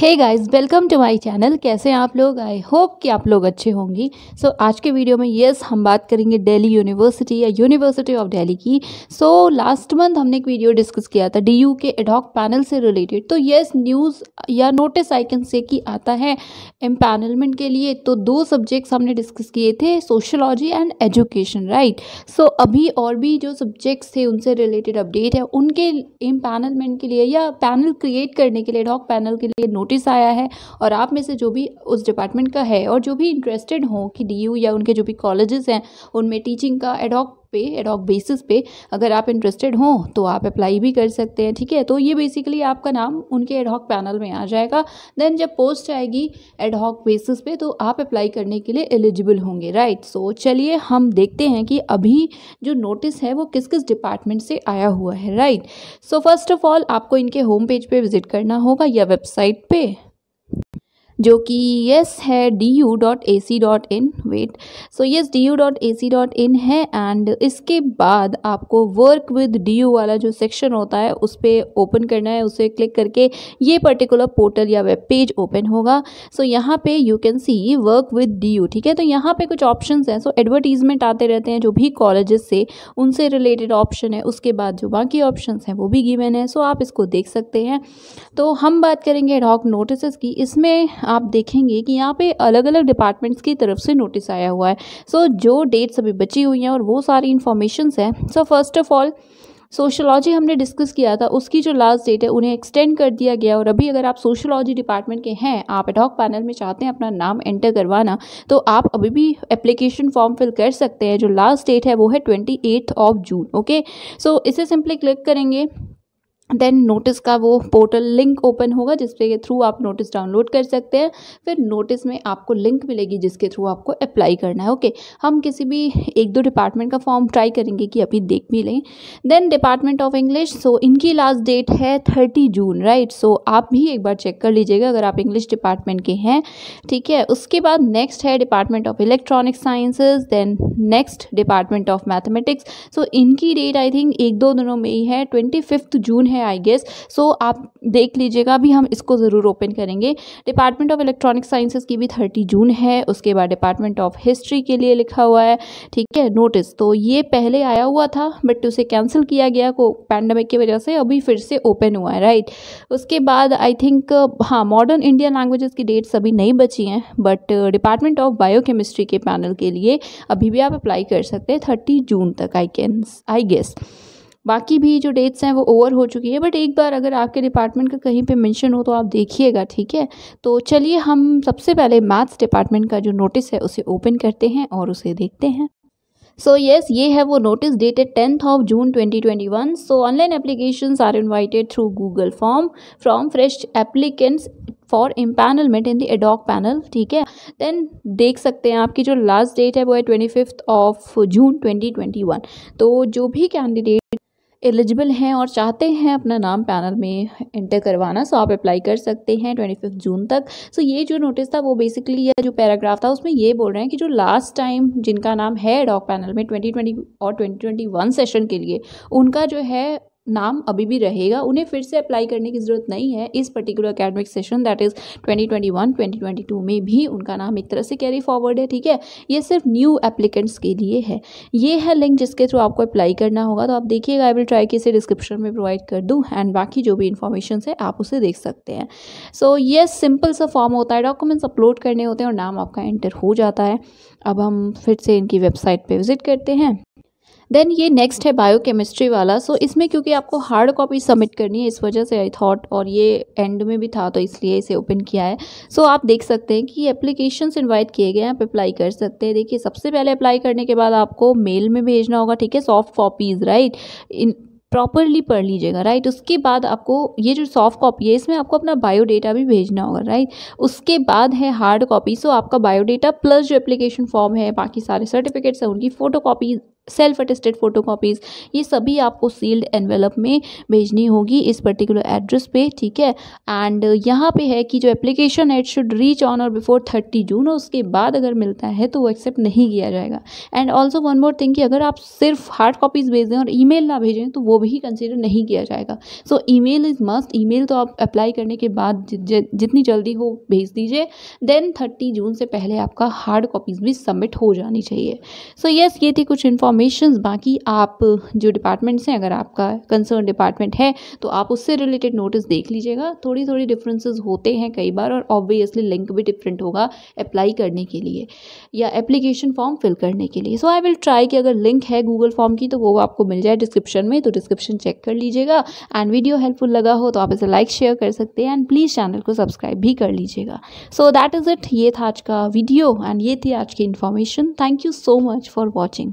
hey guys welcome to my channel कैसे आप लोग आई होप कि आप लोग अच्छे होंगे सो so, आज के वीडियो में यस yes, हम बात करेंगे दिल्ली यूनिवर्सिटी या यूनिवर्सिटी ऑफ दिल्ली की सो लास्ट मंथ हमने एक वीडियो डिस्कस किया था डीयू के एडॉक पैनल से रिलेटेड तो यस yes, न्यूज़ या नोटिस आई कैन से कि आता है एम्पैनलमेंट के लिए तो दो सब्जेक्ट्स हमने डिस्कस किए थे sociology and education right so अभी और भी जो सब्जेक्ट्स थे उनसे रिलेटेड अपडेट है उनके एम्पैनलमेंट के लिए या पैनल क्रिएट करने के लिए एडॉक पैनल के लिए नोट नोटिस आया है और आप में से जो भी उस डिपार्टमेंट का है और जो भी इंटरेस्टेड हों कि डी या उनके जो भी कॉलेजेस हैं उनमें टीचिंग का एडॉक पे एडॉक बेसिस पे अगर आप इंटरेस्टेड हों तो आप अप्लाई भी कर सकते हैं ठीक है तो ये बेसिकली आपका नाम उनके एडॉक पैनल में आ जाएगा देन जब पोस्ट आएगी एडॉक बेसिस पे तो आप अप्लाई करने के लिए एलिजिबल होंगे राइट सो चलिए हम देखते हैं कि अभी जो नोटिस है वो किस किस डिपार्टमेंट से आया हुआ है right so first of all आपको इनके होम पेज पर विजिट करना होगा या वेबसाइट पर जो कि येस है D U dot A C dot in wait so yes D U dot A C dot in है एंड इसके बाद आपको वर्क विद डी यू वाला जो सेक्शन होता है उस पर ओपन करना है उसे क्लिक करके ये पर्टिकुलर पोर्टल या वेब पेज ओपन होगा सो so, यहाँ पे you can see work with D U ठीक है तो यहाँ पे कुछ ऑप्शन हैं सो एडवर्टीजमेंट आते रहते हैं जो भी कॉलेज से उनसे रिलेटेड ऑप्शन है उसके बाद जो बाकी ऑप्शन हैं वो भी गिवेन है सो so, आप इसको देख सकते हैं तो हम बात करेंगे डॉक नोटिस की इसमें आप देखेंगे कि यहाँ पे अलग अलग डिपार्टमेंट्स की तरफ से नोटिस आया हुआ है सो so, जो डेट्स अभी बची हुई हैं और वो सारी इन्फॉर्मेशंस हैं so first of all sociology हमने डिस्कस किया था उसकी जो लास्ट डेट है उन्हें एक्सटेंड कर दिया गया और अभी अगर आप सोशलॉजी डिपार्टमेंट के हैं आप एडॉक पैनल में चाहते हैं अपना नाम एंटर करवाना तो आप अभी भी एप्लीकेशन फॉर्म फिल कर सकते हैं जो लास्ट डेट है वो है twenty of June okay so इसे सिंपली क्लिक करेंगे देन नोटिस का वो पोर्टल लिंक ओपन होगा जिसके थ्रू आप नोटिस डाउनलोड कर सकते हैं फिर नोटिस में आपको लिंक मिलेगी जिसके थ्रू आपको अप्लाई करना है ओके हम किसी भी एक दो डिपार्टमेंट का फॉर्म ट्राई करेंगे कि अभी देख भी लें then department of English so इनकी लास्ट डेट है थर्टी जून राइट सो आप भी एक बार चेक कर लीजिएगा अगर आप इंग्लिश डिपार्टमेंट के हैं ठीक है उसके बाद नेक्स्ट है department of electronic sciences then next department of mathematics so इनकी डेट आई थिंक एक दो दिनों में ही है ट्वेंटी जून है है आई गेस सो आप देख लीजिएगा अभी हम इसको ज़रूर ओपन करेंगे डिपार्टमेंट ऑफ इलेक्ट्रॉनिक साइंसेस की भी थर्टी जून है उसके बाद डिपार्टमेंट ऑफ हिस्ट्री के लिए लिखा हुआ है ठीक है नोटिस तो ये पहले आया हुआ था बट उसे कैंसिल किया गया को पैंडमिक की वजह से अभी फिर से ओपन हुआ है राइट उसके बाद आई थिंक हाँ मॉडर्न इंडियन लैंग्वेजेस की डेट्स अभी नहीं बची हैं बट डिपार्टमेंट ऑफ बायोकेमिस्ट्री के पैनल के लिए अभी भी आप अप्लाई कर सकते हैं थर्टी जून तक आई कैन आई गेस बाकी भी जो डेट्स हैं वो ओवर हो चुकी है बट एक बार अगर आपके डिपार्टमेंट का कहीं पे मेंशन हो तो आप देखिएगा ठीक है तो चलिए हम सबसे पहले मैथ्स डिपार्टमेंट का जो नोटिस है उसे ओपन करते हैं और उसे देखते हैं सो so येस yes, ये है वो notice dated tenth of June 2021 so online application are invited through Google form from fresh applicants for empanelment in the ad hoc panel ठीक है देन देख सकते हैं आपकी जो लास्ट डेट है वो है ट्वेंटी फिफ्थ ऑफ जून 2021 तो जो भी कैंडिडेट एलिजिबल हैं और चाहते हैं अपना नाम पैनल में इंटर करवाना सो आप अप्लाई कर सकते हैं ट्वेंटी फिफ्थ जून तक सो ये जो नोटिस था वो बेसिकली या जो पैराग्राफ था उसमें ये बोल रहे हैं कि जो लास्ट टाइम जिनका नाम है डॉक पैनल में ट्वेंटी और ट्वेंटी सेशन के लिए उनका जो है नाम अभी भी रहेगा उन्हें फिर से अप्लाई करने की ज़रूरत नहीं है इस particular academic session that is 2021 2022 में भी उनका नाम एक तरह से कैरी फॉरवर्ड है ठीक है ये सिर्फ न्यू एप्लीकेंट्स के लिए है ये है लिंक जिसके थ्रू आपको अप्लाई करना होगा तो आप देखिएगा आई विल ट्राई कि इसे डिस्क्रिप्शन में प्रोवाइड कर दूँ एंड बाकी जो भी इन्फॉर्मेशन है आप उसे देख सकते हैं सो ये सिंपल सा फॉर्म होता है डॉक्यूमेंट्स अपलोड करने होते हैं और नाम आपका एंटर हो जाता है अब हम फिर से इनकी वेबसाइट पर विज़िट करते हैं देन ये नेक्स्ट है बायोकेमिस्ट्री वाला सो so, इसमें क्योंकि आपको हार्ड कॉपी सबमिट करनी है इस वजह से आई थॉट और ये एंड में भी था तो इसलिए इसे ओपन किया है सो so, आप देख सकते हैं कि एप्लीकेशंस इन्वाइट किए गए हैं आप अप्लाई कर सकते हैं देखिए सबसे पहले अप्लाई करने के बाद आपको मेल में भेजना होगा ठीक है सॉफ्ट कॉपीज़ राइट इन प्रॉपरली पढ़ लीजिएगा राइट उसके बाद आपको ये जो सॉफ्ट कॉपी है इसमें आपको अपना बायोडेटा भी भेजना होगा राइट उसके बाद है हार्ड कॉपी सो आपका बायोडेटा प्लस जो एप्लीकेशन फॉर्म है बाकी सारे सर्टिफिकेट्स हैं उनकी फ़ोटो सेल्फ अटेस्टेड फोटोकॉपीज़ ये सभी आपको सील्ड एनवेलप में भेजनी होगी इस पर्टिकुलर एड्रेस पे ठीक है एंड यहाँ पे है कि जो एप्लीकेशन है इट शुड रीच ऑन और बिफोर थर्टी जून और उसके बाद अगर मिलता है तो वो एक्सेप्ट नहीं किया जाएगा and also one more thing कि अगर आप सिर्फ हार्ड कॉपीज़ भेज दें और ई ना भेजें तो वो भी कंसिडर नहीं किया जाएगा so email is must email तो आप अप्लाई करने के बाद जितनी जल्दी हो भेज दीजिए देन थर्टी जून से पहले आपका हार्ड कॉपीज़ भी सबमिट हो जानी चाहिए सो so, यस yes, ये थी कुछ इन्फॉर्मेशन इन्फॉर्मेशन बाकी आप जो डिपार्टमेंट्स हैं अगर आपका कंसर्न डिपार्टमेंट है तो आप उससे रिलेटेड नोटिस देख लीजिएगा थोड़ी थोड़ी डिफरेंसेस होते हैं कई बार और ऑब्वियसली लिंक भी डिफरेंट होगा अप्लाई करने के लिए या एप्लीकेशन फॉर्म फिल करने के लिए सो आई विल ट्राई कि अगर लिंक है गूगल फॉर्म की तो वो आपको मिल जाए डिस्क्रिप्शन में तो डिस्क्रिप्शन चेक कर लीजिएगा एंड वीडियो हेल्पफुल लगा हो तो आप इसे लाइक शेयर कर सकते हैं एंड प्लीज़ चैनल को सब्सक्राइब भी कर लीजिएगा सो दैट इज़ इट ये था आज का वीडियो एंड ये थी आज की information thank you so much for watching